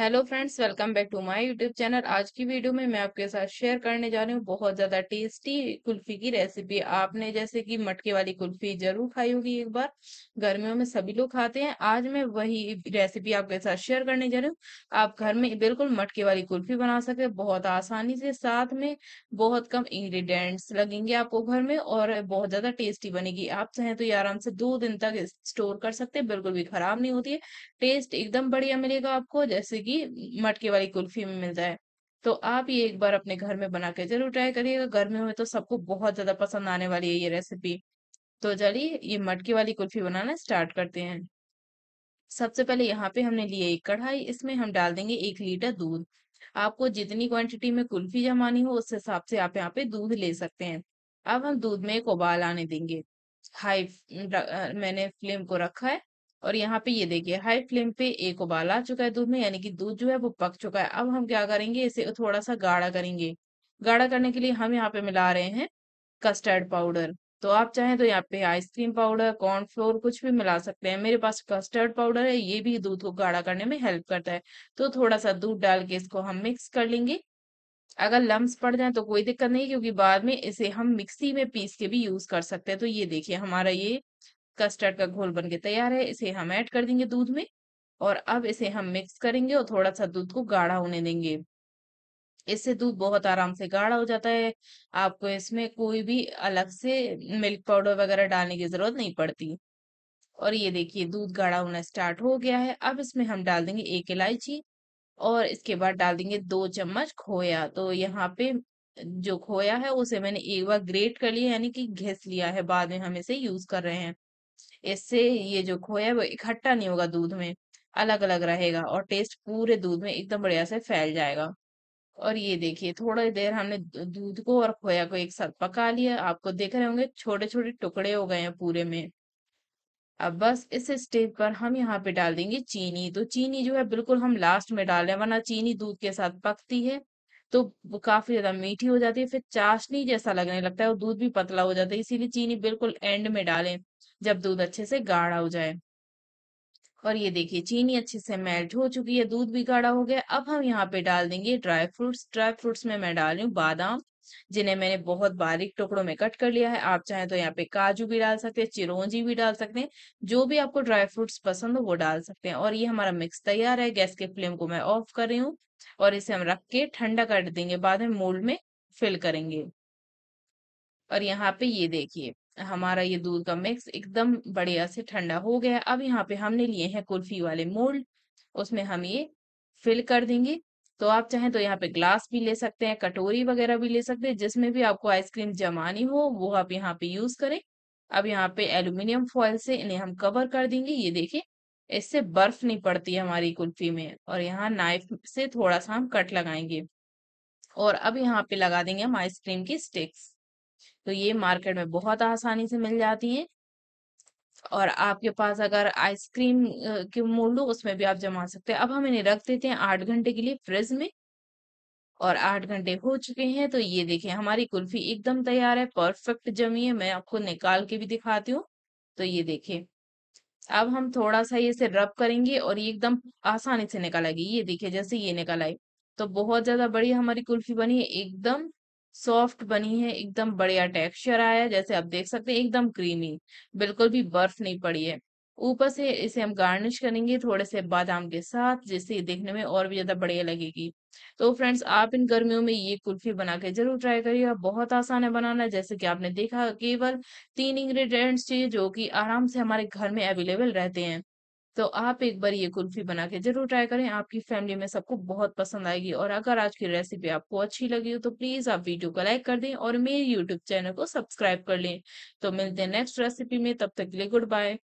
hello friends welcome back to my YouTube channel आज की video में मैं आपके साथ शेयर करने जा रही हूँ बहुत ज़्यादा टेस्टी कुल्फी की रेसिपी आपने जैसे कि मटके वाली कुल्फी जरूर खाई होगी एक बार गर्मियों में सभी लोग खाते हैं आज मैं वही रेसिपी आपके साथ शेयर करने जा रही हूँ आप घर में बिल्कुल मटके वाली कुल्फी बना सके बहुत आसानी से साथ में बहुत कम इंग्रीडियंट्स लगेंगे आपको घर में और बहुत ज़्यादा टेस्टी बनेगी आप चाहें तो ये आराम से दो दिन तक स्टोर कर सकते हैं बिल्कुल भी खराब नहीं होती है टेस्ट एकदम बढ़िया मिलेगा आपको जैसे कि की मटके वाली कुल्फी में मिलता है तो आप ये एक बार अपने घर में बना के जरूर ट्राई करिएगा घर में हो तो सबको बहुत ज्यादा पसंद आने वाली है ये रेसिपी तो चलिए ये मटके वाली कुल्फी बनाना स्टार्ट करते हैं सबसे पहले यहाँ पे हमने लिए एक कढ़ाई इसमें हम डाल देंगे एक लीटर दूध आपको जितनी क्वांटिटी में कुल्फी जमानी हो उस हिसाब से आप यहाँ पे दूध ले सकते हैं अब हम दूध में एक उबाल आने देंगे हाई मैंने फ्लेम को रखा है और यहाँ पे ये देखिए हाई फ्लेम पे एक उबाल आ चुका है दूध में यानी कि दूध जो है वो पक चुका है अब हम क्या करेंगे इसे थोड़ा सा गाढ़ा करेंगे गाढ़ा करने के लिए हम यहाँ पे मिला रहे हैं कस्टर्ड पाउडर तो आप चाहें तो यहाँ पे आइसक्रीम पाउडर कॉर्नफ्लोर कुछ भी मिला सकते हैं मेरे पास कस्टर्ड पाउडर है ये भी दूध को गाढ़ा करने में हेल्प करता है तो थोड़ा सा दूध डाल के इसको हम मिक्स कर लेंगे अगर लम्स पड़ जाए तो कोई दिक्कत नहीं क्योंकि बाद में इसे हम मिक्सी में पीस के भी यूज कर सकते हैं तो ये देखिए हमारा ये कस्टर्ड का घोल बन के तैयार है इसे हम ऐड कर देंगे दूध में और अब इसे हम मिक्स करेंगे और थोड़ा सा दूध को गाढ़ा होने देंगे इससे दूध बहुत आराम से गाढ़ा हो जाता है आपको इसमें कोई भी अलग से मिल्क पाउडर वगैरह डालने की जरूरत नहीं पड़ती और ये देखिए दूध गाढ़ा होना स्टार्ट हो गया है अब इसमें हम डाल देंगे एक इलायची और इसके बाद डाल देंगे दो चम्मच खोया तो यहाँ पे जो खोया है उसे मैंने एक बार ग्रेट कर लिया यानी कि घिस लिया है बाद में हम इसे यूज कर रहे हैं इससे ये जो खोया है वो इकट्ठा नहीं होगा दूध में अलग अलग रहेगा और टेस्ट पूरे दूध में एकदम बढ़िया से फैल जाएगा और ये देखिए थोड़ी देर हमने दूध को और खोया को एक साथ पका लिया आपको देख रहे होंगे छोटे छोटे टुकड़े हो गए हैं पूरे में अब बस इस स्टेज पर हम यहाँ पे डाल देंगे चीनी तो चीनी जो है बिल्कुल हम लास्ट में डाल रहे हैं वरना चीनी दूध के साथ पकती है तो वो काफी ज्यादा मीठी हो जाती है फिर चाशनी जैसा लगने लगता है और दूध भी पतला हो जाता है इसीलिए चीनी बिल्कुल एंड में डालें जब दूध अच्छे से गाढ़ा हो जाए और ये देखिए चीनी अच्छे से मेल्ट हो चुकी है दूध भी गाढ़ा हो गया अब हम यहाँ पे डाल देंगे ड्राई फ्रूट्स ड्राई फ्रूट्स में मैं डाल रही हूँ बादाम जिन्हें मैंने बहुत बारीक टुकड़ों में कट कर लिया है आप चाहें तो यहाँ पे काजू भी डाल सकते हैं चिरौंजी भी डाल सकते हैं जो भी आपको ड्राई फ्रूट्स पसंद हो वो डाल सकते हैं और ये हमारा मिक्स तैयार है गैस के फ्लेम को मैं ऑफ कर रही हूँ और इसे हम रख के ठंडा कर देंगे बाद में मोल्ड में फिल करेंगे और यहाँ पे ये देखिए हमारा ये दूध का मिक्स एकदम बढ़िया से ठंडा हो गया अब यहाँ पे हमने लिए हैं कुल्फी वाले मोल्ड उसमें हम ये फिल कर देंगे तो आप चाहें तो यहाँ पे ग्लास भी ले सकते हैं कटोरी वगैरह भी ले सकते हैं जिसमें भी आपको आइसक्रीम जमानी हो वो आप यहाँ पे यूज करें अब यहाँ पे एल्यूमिनियम फॉयल से इन्हें हम कवर कर देंगे ये देखिए इससे बर्फ नहीं पड़ती है हमारी कुल्फी में और यहाँ नाइफ से थोड़ा सा हम कट लगाएंगे और अब यहाँ पे लगा देंगे हम आइसक्रीम की स्टिक्स तो ये मार्केट में बहुत आसानी से मिल जाती है और आपके पास अगर आइसक्रीम के मोल्ड हो उसमें भी आप जमा सकते हैं अब हम इन्हें रख देते हैं आठ घंटे के लिए फ्रिज में और आठ घंटे हो चुके हैं तो ये देखें हमारी कुल्फी एकदम तैयार है परफेक्ट जमी है मैं आपको निकाल के भी दिखाती हूँ तो ये देखें अब हम थोड़ा सा इसे रब करेंगे और ये एकदम आसानी से निकल आएगी ये देखिए जैसे ये निकल आई तो बहुत ज्यादा बड़ी हमारी कुल्फी बनी है एकदम सॉफ्ट बनी है एकदम बढ़िया टेक्सचर आया जैसे आप देख सकते हैं एकदम क्रीमी बिल्कुल भी बर्फ नहीं पड़ी है ऊपर से इसे हम गार्निश करेंगे थोड़े से बादाम के साथ जिससे देखने में और भी ज्यादा बढ़िया लगेगी तो फ्रेंड्स आप इन गर्मियों में ये कुल्फी बना के जरूर ट्राई करिएगा बहुत आसान है बनाना जैसे कि आपने देखा केवल तीन इंग्रेडिएंट्स चाहिए जो कि आराम से हमारे घर में अवेलेबल रहते हैं तो आप एक बार ये कुल्फी बना के जरूर ट्राई करें आपकी फैमिली में सबको बहुत पसंद आएगी और अगर आज की रेसिपी आपको अच्छी लगी हो तो प्लीज आप वीडियो को लाइक कर दें और मेरे यूट्यूब चैनल को सब्सक्राइब कर लें तो मिलते हैं नेक्स्ट रेसिपी में तब तक के लिए गुड बाय